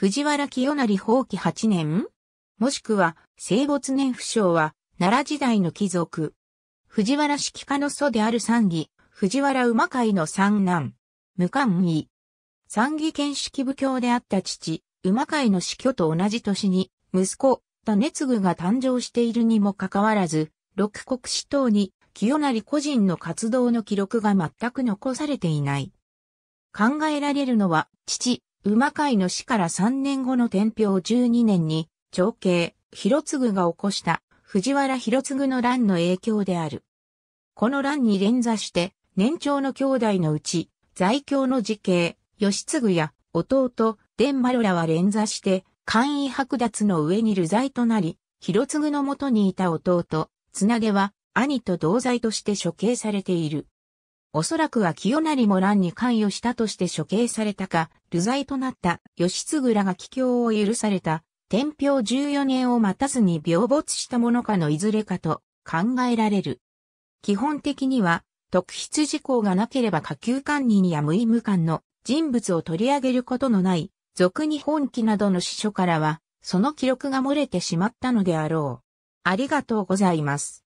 藤原清成放棄8年もしくは、生没年不詳は、奈良時代の貴族。藤原式家の祖である三義、藤原馬会の三男、無冠義。三義県式部教であった父、馬会の死去と同じ年に、息子、田熱具が誕生しているにもかかわらず、六国史等に、清成個人の活動の記録が全く残されていない。考えられるのは、父、馬会の死から3年後の天平12年に、長兄、広次が起こした藤原広次の乱の影響である。この乱に連座して、年長の兄弟のうち、在京の時兄、義次や弟、伝丸らは連座して、簡易剥奪の上に流罪となり、広次のもとにいた弟、綱では兄と同罪として処刑されている。おそらくは清成も乱に関与したとして処刑されたか、流罪となった義継らが帰郷を許された、天平14年を待たずに病没したものかのいずれかと考えられる。基本的には、特筆事項がなければ下級官人や無意無官の人物を取り上げることのない、俗に本記などの司書からは、その記録が漏れてしまったのであろう。ありがとうございます。